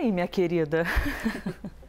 aí, minha querida?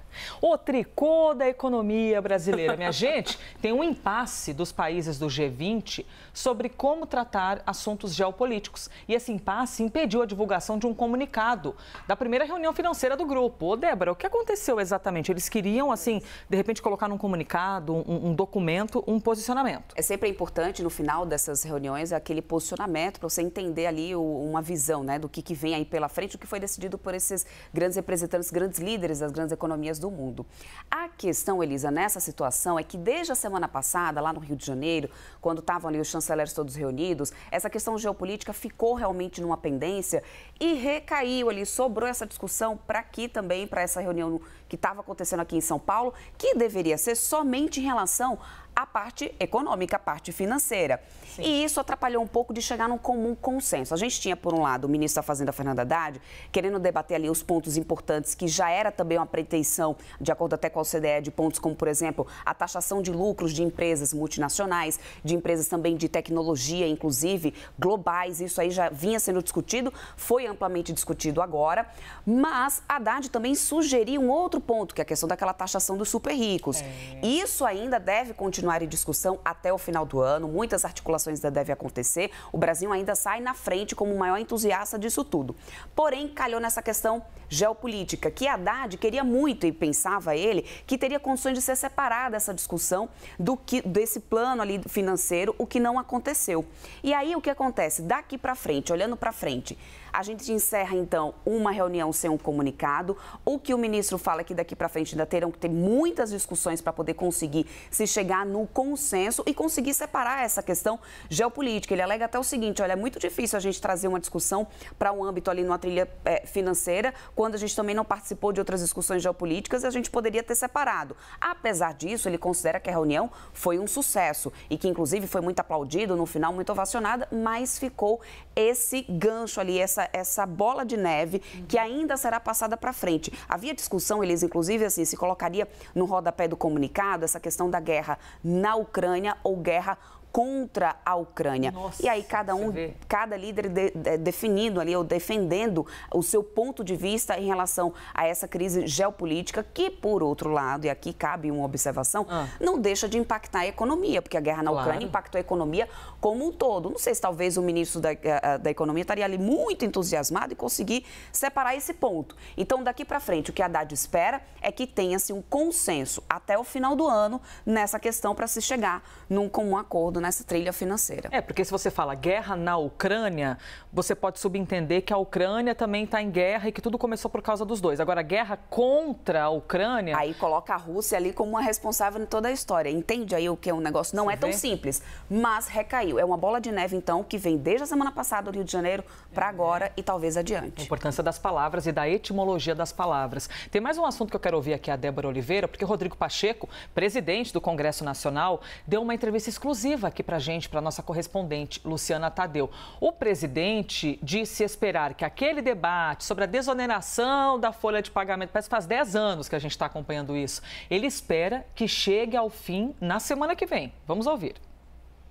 O tricô da economia brasileira, minha gente, tem um impasse dos países do G20 sobre como tratar assuntos geopolíticos. E esse impasse impediu a divulgação de um comunicado da primeira reunião financeira do grupo. Ô, Débora, o que aconteceu exatamente? Eles queriam, assim, de repente colocar num comunicado, um, um documento, um posicionamento. É sempre importante, no final dessas reuniões, aquele posicionamento para você entender ali o, uma visão né, do que, que vem aí pela frente, o que foi decidido por esses grandes representantes, grandes líderes das grandes economias do mundo. A questão, Elisa, nessa situação é que desde a semana passada, lá no Rio de Janeiro, quando estavam ali os chanceleres todos reunidos, essa questão geopolítica ficou realmente numa pendência e recaiu ali, sobrou essa discussão para aqui também, para essa reunião que estava acontecendo aqui em São Paulo, que deveria ser somente em relação a parte econômica, a parte financeira. Sim. E isso atrapalhou um pouco de chegar num comum consenso. A gente tinha, por um lado, o ministro da Fazenda, Fernando Haddad, querendo debater ali os pontos importantes, que já era também uma pretensão, de acordo até com a OCDE, de pontos como, por exemplo, a taxação de lucros de empresas multinacionais, de empresas também de tecnologia, inclusive globais. Isso aí já vinha sendo discutido, foi amplamente discutido agora. Mas Haddad também sugeriu um outro ponto, que é a questão daquela taxação dos super ricos. É. Isso ainda deve continuar continuar em discussão até o final do ano. Muitas articulações ainda devem acontecer. O Brasil ainda sai na frente como o maior entusiasta disso tudo. Porém, calhou nessa questão geopolítica, que Haddad queria muito e pensava ele que teria condições de ser separada essa discussão do que desse plano ali financeiro, o que não aconteceu. E aí o que acontece daqui para frente, olhando para frente, a gente encerra então uma reunião sem um comunicado. O que o ministro fala é que daqui para frente ainda terão que ter muitas discussões para poder conseguir se chegar no o consenso e conseguir separar essa questão geopolítica. Ele alega até o seguinte: olha, é muito difícil a gente trazer uma discussão para um âmbito ali numa trilha é, financeira, quando a gente também não participou de outras discussões geopolíticas, a gente poderia ter separado. Apesar disso, ele considera que a reunião foi um sucesso e que, inclusive, foi muito aplaudido, no final, muito ovacionada, mas ficou esse gancho ali, essa, essa bola de neve que ainda será passada para frente. Havia discussão, eles, inclusive, assim, se colocaria no rodapé do comunicado essa questão da guerra na Ucrânia ou guerra contra a Ucrânia. Nossa, e aí cada um, cada líder de, de, definindo ali ou defendendo o seu ponto de vista em relação a essa crise geopolítica que, por outro lado, e aqui cabe uma observação, ah. não deixa de impactar a economia, porque a guerra na claro. Ucrânia impactou a economia como um todo. Não sei se talvez o ministro da, eh, eh, da Economia estaria ali muito entusiasmado e conseguir separar esse ponto. Então, daqui para frente, o que a Haddad espera é que tenha-se um consenso até o final do ano nessa questão para se chegar num comum acordo nessa trilha financeira. É, porque se você fala guerra na Ucrânia, você pode subentender que a Ucrânia também está em guerra e que tudo começou por causa dos dois. Agora, guerra contra a Ucrânia. Aí coloca a Rússia ali como uma responsável em toda a história. Entende aí o que é um negócio? Não é tão simples, mas recaiu. É uma bola de neve, então, que vem desde a semana passada, do Rio de Janeiro, para agora e talvez adiante. A importância das palavras e da etimologia das palavras. Tem mais um assunto que eu quero ouvir aqui a Débora Oliveira, porque Rodrigo Pacheco, presidente do Congresso Nacional, deu uma entrevista exclusiva aqui para a gente, para nossa correspondente, Luciana Tadeu. O presidente disse esperar que aquele debate sobre a desoneração da folha de pagamento, parece que faz 10 anos que a gente está acompanhando isso, ele espera que chegue ao fim na semana que vem. Vamos ouvir.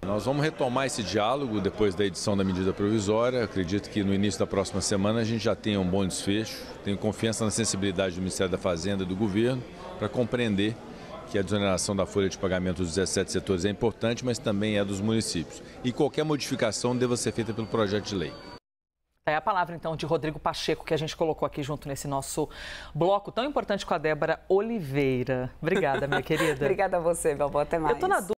Nós vamos retomar esse diálogo depois da edição da medida provisória. Acredito que no início da próxima semana a gente já tenha um bom desfecho. Tenho confiança na sensibilidade do Ministério da Fazenda e do governo para compreender que a desoneração da folha de pagamento dos 17 setores é importante, mas também é dos municípios. E qualquer modificação deva ser feita pelo projeto de lei. É a palavra, então, de Rodrigo Pacheco, que a gente colocou aqui junto nesse nosso bloco tão importante com a Débora Oliveira. Obrigada, minha querida. Obrigada a você, Belbó. Até mais. Eu tô na